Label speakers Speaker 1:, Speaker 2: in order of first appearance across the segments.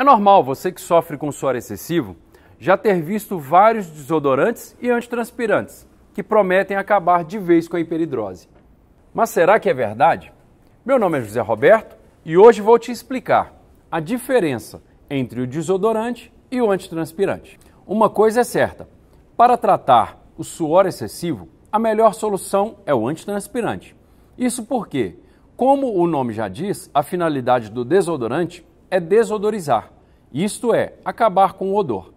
Speaker 1: É normal você que sofre com suor excessivo já ter visto vários desodorantes e antitranspirantes que prometem acabar de vez com a hiperidrose. Mas será que é verdade? Meu nome é José Roberto e hoje vou te explicar a diferença entre o desodorante e o antitranspirante. Uma coisa é certa: para tratar o suor excessivo, a melhor solução é o antitranspirante. Isso porque, como o nome já diz, a finalidade do desodorante é desodorizar, isto é, acabar com o odor.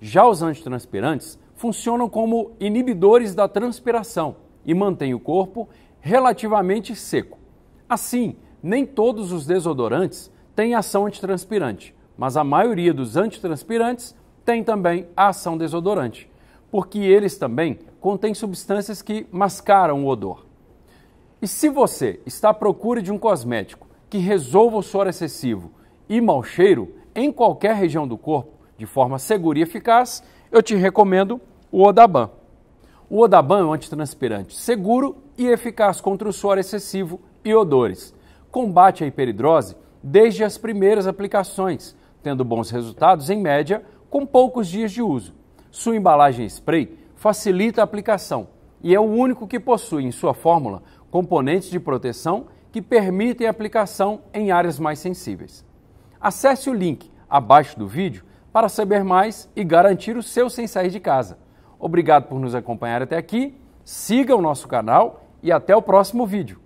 Speaker 1: Já os antitranspirantes funcionam como inibidores da transpiração e mantêm o corpo relativamente seco. Assim, nem todos os desodorantes têm ação antitranspirante, mas a maioria dos antitranspirantes tem também a ação desodorante, porque eles também contêm substâncias que mascaram o odor. E se você está à procura de um cosmético que resolva o suor excessivo e mau cheiro em qualquer região do corpo de forma segura e eficaz, eu te recomendo o Odaban. O Odaban é um antitranspirante seguro e eficaz contra o suor excessivo e odores. Combate a hiperidrose desde as primeiras aplicações, tendo bons resultados em média com poucos dias de uso. Sua embalagem spray facilita a aplicação e é o único que possui em sua fórmula componentes de proteção que permitem a aplicação em áreas mais sensíveis. Acesse o link abaixo do vídeo para saber mais e garantir o seu sem sair de casa. Obrigado por nos acompanhar até aqui, siga o nosso canal e até o próximo vídeo.